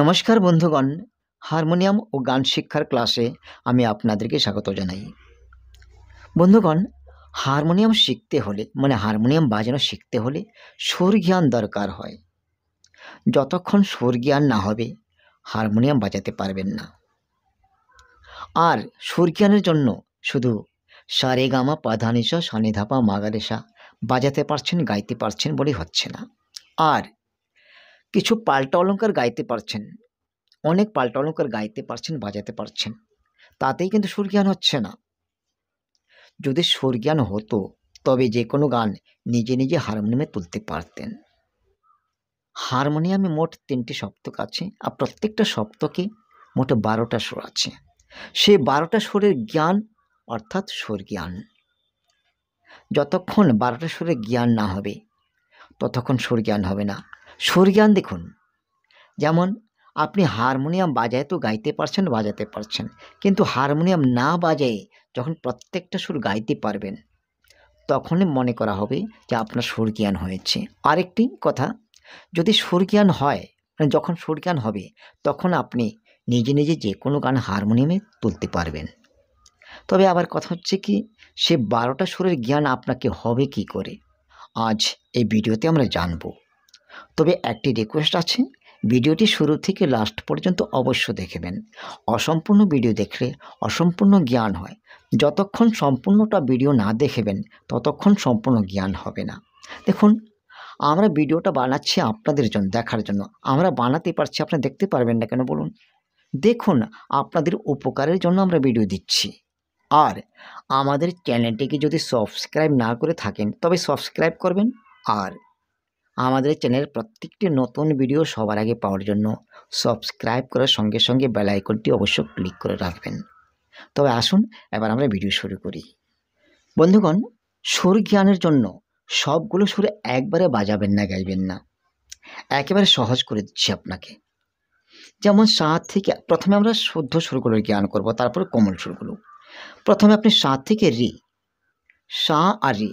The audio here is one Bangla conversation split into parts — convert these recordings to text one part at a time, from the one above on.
নমস্কার বন্ধুগণ হারমোনিয়াম ও গান শিক্ষার ক্লাসে আমি আপনাদেরকে স্বাগত জানাই বন্ধুগণ হারমোনিয়াম শিখতে হলে মানে হারমোনিয়াম বাজানো শিখতে হলে সুর জ্ঞান দরকার হয় যতক্ষণ সুর জ্ঞান না হবে হারমোনিয়াম বাজাতে পারবেন না আর সুর জ্ঞানের জন্য শুধু সারেগামা পাধানিসা সানিধাপা মাগারেসা বাজাতে পারছেন গাইতে পারছেন বলেই হচ্ছে না আর কিছু পাল্টা অলঙ্কার গাইতে পারছেন অনেক পাল্টা অলঙ্কার গাইতে পারছেন বাজাতে পারছেন তাতেই কিন্তু সুরজ্ঞান হচ্ছে না যদি সুরজ্ঞান হতো তবে যে কোনো গান নিজে নিজে হারমোনিয়ামে তুলতে পারতেন হারমোনিয়ামে মোট তিনটি সপ্তক আছে আর প্রত্যেকটা সপ্তকে মোট বারোটা সুর আছে সে বারোটা সুরের জ্ঞান অর্থাৎ সুর জ্ঞান যতক্ষণ বারোটা সুরের জ্ঞান না হবে ততক্ষণ সুর জ্ঞান হবে না সুরজ্ঞান দেখুন যেমন আপনি হারমোনিয়াম বাজায় তো গাইতে পারছেন বাজাতে পারছেন কিন্তু হারমোনিয়াম না বাজায় যখন প্রত্যেকটা সুর গাইতে পারবেন তখনই মনে করা হবে যে আপনার সুরজ্ঞান হয়েছে আরেকটি কথা যদি সুরজ্ঞান হয় মানে যখন সুরজ্ঞান হবে তখন আপনি নিজে নিজে যে কোনো গান হারমোনিয়ামে তুলতে পারবেন তবে আবার কথা হচ্ছে কি সে বারোটা সুরের জ্ঞান আপনাকে হবে কি করে আজ এই ভিডিওতে আমরা জানবো তবে একটি রিকোয়েস্ট আছে ভিডিওটি শুরু থেকে লাস্ট পর্যন্ত অবশ্য দেখবেন অসম্পূর্ণ ভিডিও দেখলে অসম্পূর্ণ জ্ঞান হয় যতক্ষণ সম্পূর্ণটা ভিডিও না দেখবেন ততক্ষণ সম্পূর্ণ জ্ঞান হবে না দেখুন আমরা ভিডিওটা বানাচ্ছি আপনাদের জন্য দেখার জন্য আমরা বানাতে পারছি আপনারা দেখতে পারবেন না কেন বলুন দেখুন আপনাদের উপকারের জন্য আমরা ভিডিও দিচ্ছি আর আমাদের চ্যানেলটিকে যদি সাবস্ক্রাইব না করে থাকেন তবে সাবস্ক্রাইব করবেন আর আমাদের চ্যানেলের প্রত্যেকটি নতুন ভিডিও সবার আগে পাওয়ার জন্য সাবস্ক্রাইব করার সঙ্গে সঙ্গে বেল আইকনটি অবশ্য ক্লিক করে রাখবেন তবে আসুন এবার আমরা ভিডিও শুরু করি বন্ধুগণ সুর জ্ঞানের জন্য সবগুলো সুর একবারে বাজাবেন না গাইবেন না একেবারে সহজ করে দিচ্ছি আপনাকে যেমন সাত থেকে প্রথমে আমরা শুদ্ধ সুরগুলো জ্ঞান করব তারপরে কোমল সুরগুলো প্রথমে আপনি সাত থেকে রি সা আর রি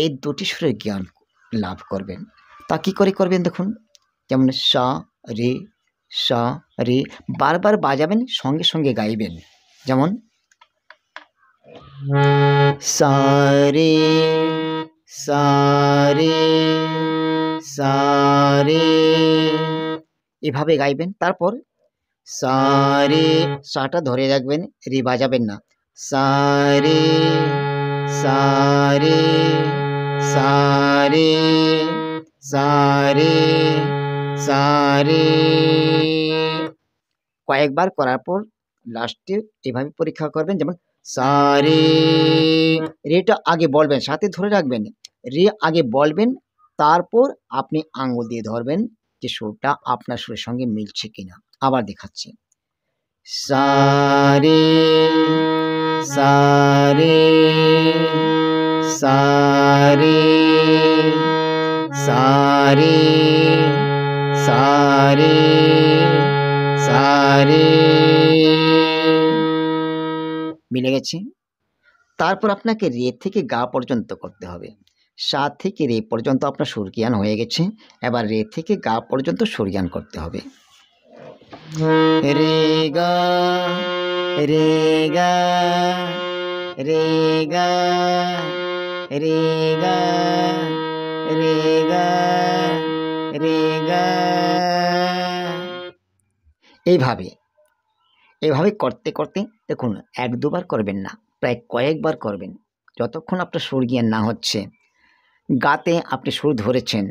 এই দুটি সুরের জ্ঞান লাভ করবেন তা কী করে করবেন দেখুন যেমন সা রে সা রে বারবার বাজাবেন সঙ্গে সঙ্গে গাইবেন যেমন সারে সারে সারে এভাবে গাইবেন তারপর সারে সাটা ধরে রাখবেন রে বাজাবেন না সারে সারে সারে সারে সারে কয়েকবার করার পর লাস্টে এভাবে পরীক্ষা করবেন যেমন সারে রেটা আগে বলবেন সাথে ধরে রাখবেন রে আগে বলবেন তারপর আপনি আঙুল দিয়ে ধরবেন যে সুরটা আপনার সুরের সঙ্গে মিলছে কিনা আবার দেখাচ্ছি সারে সারে সারে সারে সারে সারে মিলে গেছে তারপর আপনাকে রে থেকে গা পর্যন্ত করতে হবে সা থেকে রে পর্যন্ত আপনার সুরকিয়ান হয়ে গেছে এবার রে থেকে গা পর্যন্ত সুরকিয়ান করতে হবে রে গা রে গা রে গা রে গা রে গা রে গা এইভাবে এইভাবে করতে করতে দেখুন এক দুবার করবেন না প্রায় কয়েকবার করবেন যতক্ষণ আপনার সুর জ্ঞান না হচ্ছে গাতে আপনি সুর ধরেছেন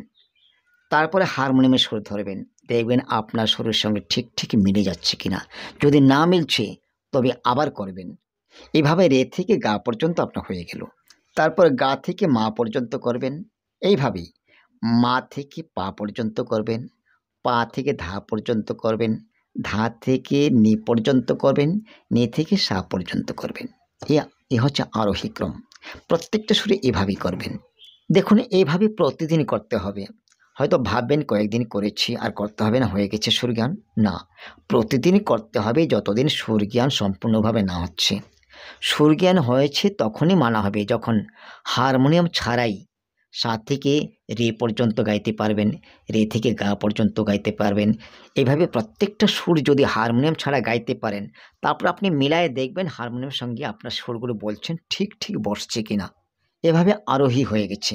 তারপরে হারমোনিয়ামে সুর ধরবেন দেখবেন আপনার সুরের সঙ্গে ঠিক ঠিক মিলে যাচ্ছে কিনা যদি না মিলছে তবে আবার করবেন এভাবে রে থেকে গা পর্যন্ত আপনার হয়ে গেল তারপর গা থেকে মা পর্যন্ত করবেন এইভাবেই মা থেকে পা পর্যন্ত করবেন পা থেকে ধা পর্যন্ত করবেন ধা থেকে নি পর্যন্ত করবেন নি থেকে সা পর্যন্ত করবেন এ হচ্ছে আরোহী ক্রম প্রত্যেকটা সুরে এভাবেই করবেন দেখুন এইভাবে প্রতিদিন করতে হবে হয়তো ভাববেন কয়েকদিন করেছি আর করতে হবে না হয়ে গেছে সুরজ্ঞান না প্রতিদিন করতে হবে যতদিন সুরজ্ঞান সম্পূর্ণভাবে না হচ্ছে সুরজ্ঞান হয়েছে তখনই মানা হবে যখন হারমোনিয়াম ছাড়াই সা থেকে রে পর্যন্ত গাইতে পারবেন রে থেকে গা পর্যন্ত গাইতে পারবেন এভাবে প্রত্যেকটা সুর যদি হারমোনিয়াম ছাড়া গাইতে পারেন তারপর আপনি মিলায়ে দেখবেন হারমোনিয়ামের সঙ্গে আপনার সুরগুলো বলছেন ঠিক ঠিক বসছে কিনা এভাবে আরোহী হয়ে গেছে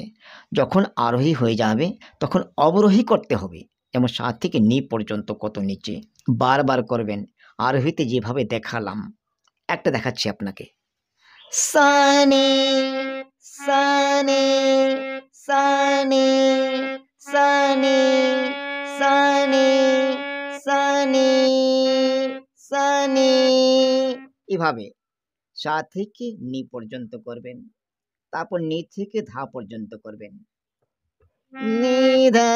যখন আরোহী হয়ে যাবে তখন অবরোহী করতে হবে যেমন সাত থেকে নি পর্যন্ত কত নিচে বারবার করবেন আরোহীতে যেভাবে দেখালাম একটা দেখাচ্ছি আপনাকে সানে সানে এইভাবে সা থেকে নি পর্যন্ত করবেন তারপর নি থেকে ধা পর্যন্ত করবেন নি ধা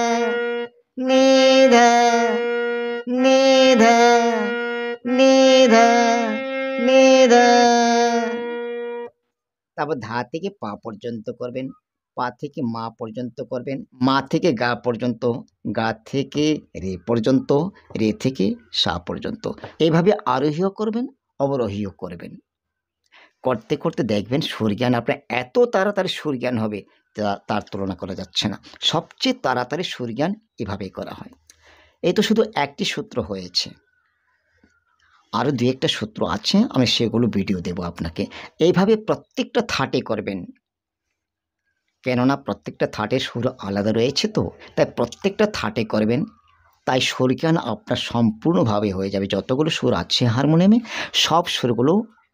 নি ধা নি ধা নি ধা নি ধা তারপর ধা থেকে পা পর্যন্ত করবেন পা থেকে মা পর্যন্ত করবেন মা থেকে গা পর্যন্ত গা থেকে রে পর্যন্ত রে থেকে সা পর্যন্ত এইভাবে আরোহীও করবেন অবরোহীও করবেন করতে করতে দেখবেন সূর্যজ্ঞান আপনার এত তাড়াতাড়ি সূর্যজ্ঞান হবে তার তুলনা করা যাচ্ছে না সবচেয়ে তাড়াতাড়ি সূর্যজ্ঞান এভাবেই করা হয় এই তো শুধু একটি সূত্র হয়েছে আরও দু একটা সূত্র আছে আমি সেগুলো ভিডিও দেব আপনাকে এইভাবে প্রত্যেকটা থাটে করবেন কেননা প্রত্যেকটা থাটে সুর আলাদা রয়েছে তো তাই প্রত্যেকটা থাটে করবেন তাই সুরজ্ঞান আপনার সম্পূর্ণভাবে হয়ে যাবে যতগুলো সুর আছে হারমোনিয়ামে সব সুরগুলো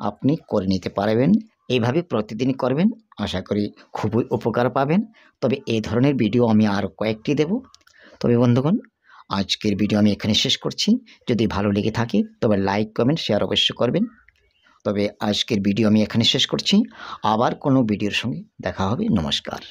আপনি করে নিতে পারবেন এইভাবে প্রতিদিন করবেন আশা করি খুবই উপকার পাবেন তবে এই ধরনের ভিডিও আমি আরও কয়েকটি দেব তবে বন্ধুগণ আজকের ভিডিও আমি এখানে শেষ করছি যদি ভালো লেগে থাকে তবে লাইক কমেন্ট শেয়ার অবশ্যই করবেন তবে আজকের ভিডিও আমি এখানে শেষ করছি আবার কোনো ভিডিওর সঙ্গে দেখা হবে নমস্কার